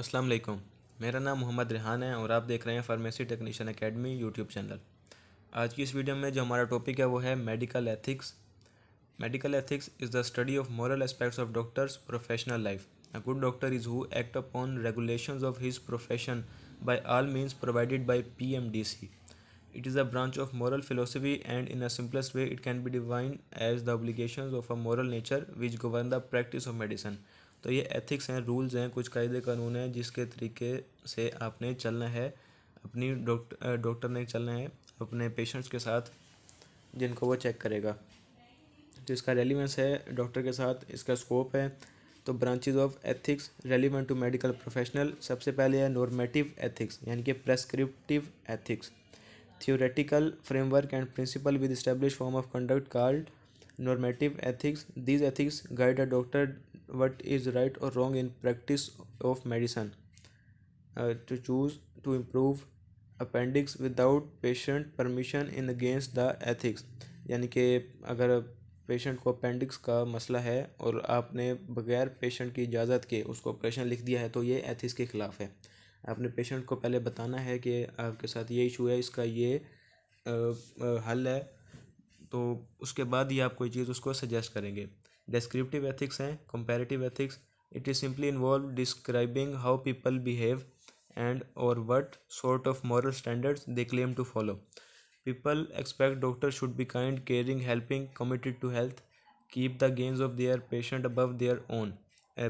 अस्सलाम वालेकुम मेरा नाम मोहम्मद रिहान है और आप देख रहे हैं pharmacy technician academy YouTube channel आज की इस वीडियो में जो हमारा टॉपिक है वो है medical ethics medical ethics is the study of moral aspects of doctors professional life a good doctor is who act upon regulation of his profession by all means provided D C it is a branch of moral philosophy and in a simplest way it can be defined as the obligations of a moral nature which govern the practice of medicine तो ये ethics हैं rules हैं कुछ कायदे कानून हैं जिसके तरीके से आपने चलना है अपनी डॉक्टर डॉक्टर ने चलना है अपने पेशेंट्स के साथ जिनको वो चेक करेगा तो इसका रेलिवेंस है डॉक्टर के साथ इसका स्कोप है तो branches of ethics relevant to medical professional सबसे पहले है नॉर्मेटिव एथिक्स यानी कि prescriptive ethics theoretical framework and principle with establish form of conduct card normative ethics these ethics guide a doctor what is right और wrong in practice of medicine to choose to improve appendix without patient permission in against the ethics यानी कि अगर patient को appendix का मसला है और आपने बगैर पेशेंट की इजाज़त के उसको ऑपरेशन लिख दिया है तो ये एथिक्स के ख़िलाफ़ है आपने पेशेंट को पहले बताना है कि आपके साथ ये इशू है इसका ये आ, आ, हल है तो उसके बाद ही आप कोई चीज़ उसको सजेस्ट करेंगे डिस्क्रिप्टिव एथिक्स हैं comparative ethics it is simply involve describing how people behave and और what sort of moral standards they claim to follow people expect doctor should be kind caring helping committed to health keep the gains of their patient above their own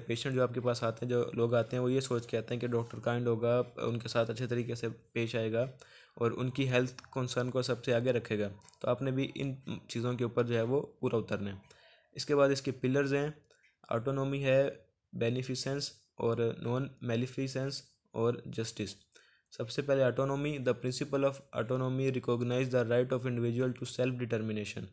patient जो आपके पास आते हैं जो लोग आते हैं वो ये सोच के आते हैं कि डॉक्टर काइंड होगा उनके साथ अच्छे तरीके से पेश आएगा और उनकी हेल्थ कंसर्न को सबसे आगे रखेगा तो आपने भी इन चीज़ों के ऊपर जो है वो पूरा उतरना है इसके बाद इसके पिलर्स हैं ऑटोनॉमी है बेनिफिशेंस और नॉन मेलिफिशेंस और जस्टिस सबसे पहले autonomy the principle of autonomy recognize the right of individual to self determination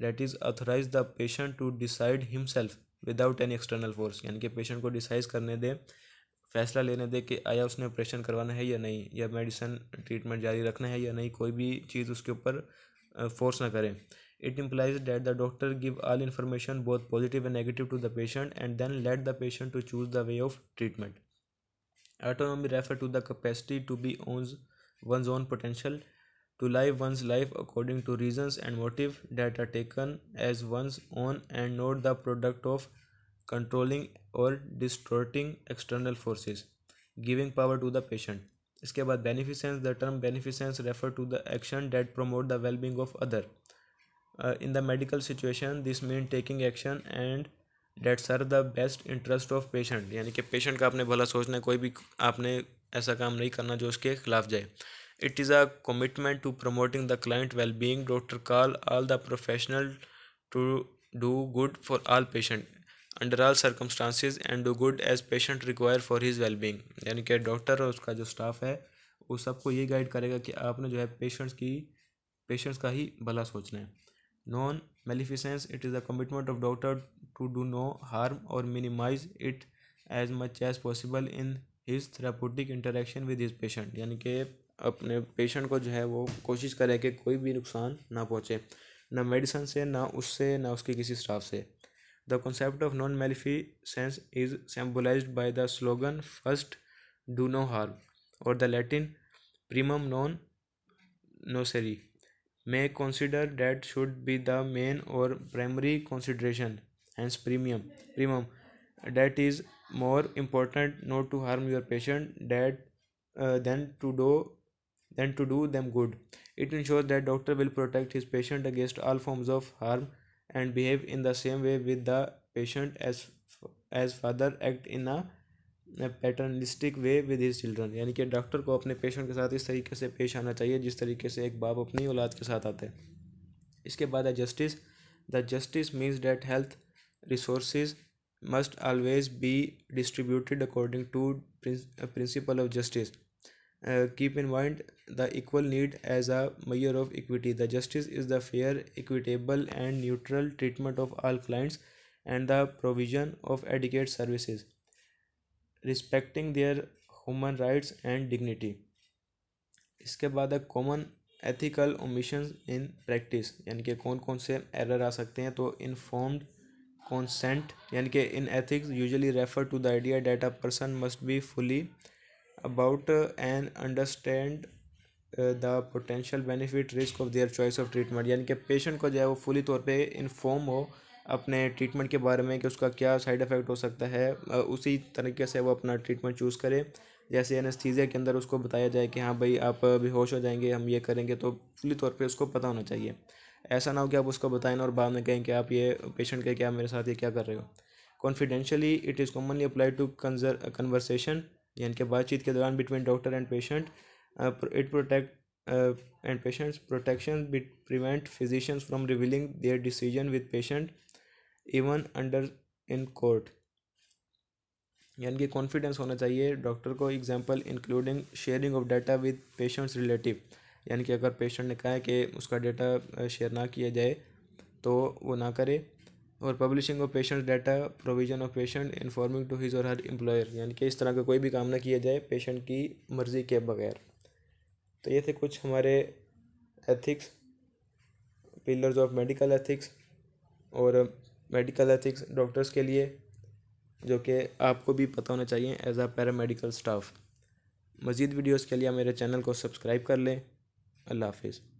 that is authorize the patient to decide himself without any external force यानी कि पेशेंट को डिसाइज करने दे फैसला लेने दे कि आया उसने ऑपरेशन करवाना है या नहीं या मेडिसिन ट्रीटमेंट जारी रखना है या नहीं कोई भी चीज़ उसके ऊपर फोर्स ना करें it implies that the doctor give all information both positive and negative to the patient and then let the patient to choose the way of treatment autonomy refer to the capacity to be one's, one's own potential to live one's life according to reasons and motive that are taken as one's own and not the product of controlling or distorting external forces giving power to the patient beneficence. The term beneficence refer to the action that promote the well being of other. uh, in the medical situation this taking taking action and that serve the best interest of patient यानी कि patient का आपने भला सोचना है कोई भी आपने ऐसा काम नहीं करना जो उसके खिलाफ जाए it is a commitment to promoting the client well being doctor call all the professional to do good for all patient under all circumstances and do good as patient require for his well being यानी कि doctor और उसका जो staff है वो सबको ये guide करेगा कि आपने जो है पेशेंट्स की पेशेंट्स का ही भला सोचना है non maleficence it is the commitment of doctor to do no harm और minimize it as much as possible in his therapeutic interaction with his patient यानी कि अपने पेशेंट को जो है वो कोशिश करे कि कोई भी नुकसान ना पहुँचे ना मेडिसन से ना उससे ना उसके किसी स्टाफ से the concept of non maleficence is symbolize by the slogan first do no harm और द लेटिन प्रीमम नॉन नोसेरी may consider that should be the main or primary consideration hence premium premium that is more important not to harm your patient that uh, than to do than to do them good it ensures that doctor will protect his patient against all forms of harm and behave in the same way with the patient as as father act in a paternalistic way with his children यानी कि doctor को अपने patient के साथ इस तरीके से पेश आना चाहिए जिस तरीके से एक बाप अपनी औलाद के साथ आते हैं इसके बाद है justice the justice means that health resource must always be distributed according to principle of justice keep in mind the equal need as a matter of equity the justice is the fair equitable and neutral treatment of all clients and the provision of adequate services respecting their human rights and dignity इसके बाद है common ethical omission in practice यानी कि कौन कौन से error आ सकते हैं तो इनफॉर्म्ड कॉन्सेंट यानी कि in ethics usually refer to the idea that a person must be fully about and understand the potential benefit risk of their choice of treatment यानी कि पेशेंट को जो है वो फुली तौर पे इन्फॉर्म हो अपने ट्रीटमेंट के बारे में कि उसका क्या साइड इफ़ेक्ट हो सकता है उसी तरीके से वो अपना ट्रीटमेंट चूज़ करे जैसे एनेस्थीजिया के अंदर उसको बताया जाए कि हाँ भाई आप बेहोश हो जाएंगे हम ये करेंगे तो फुली तौर पे उसको पता होना चाहिए ऐसा ना हो कि आप उसको बताएं और बाद में कहें कि आप ये पेशेंट कहें क्या आप मेरे साथ ये क्या कर रहे हो confidentially it is commonly apply to conversation यानी कि बातचीत के दौरान between doctor and patient it protect and patients protection prevent physicians from revealing their decision with patient even under in court यानी कि कॉन्फिडेंस होना चाहिए डॉक्टर को example including sharing of data with patients relative यानी कि अगर patient ने कहा है कि उसका डाटा शेयर ना किया जाए तो वो ना करे और publishing of patient data provision of patient informing to his or her employer यानी कि इस तरह का कोई भी काम ना किया जाए पेशेंट की मर्ज़ी के बगैर तो ये थे कुछ हमारे ethics pillars of medical ethics और मेडिकल एथिक्स डॉक्टर्स के लिए जो कि आपको भी पता होना चाहिए एज आ पैरामेडिकल स्टाफ मज़ीद वीडियोज़ के लिए मेरे चैनल को सब्सक्राइब कर लें अल्लाह हाफिज़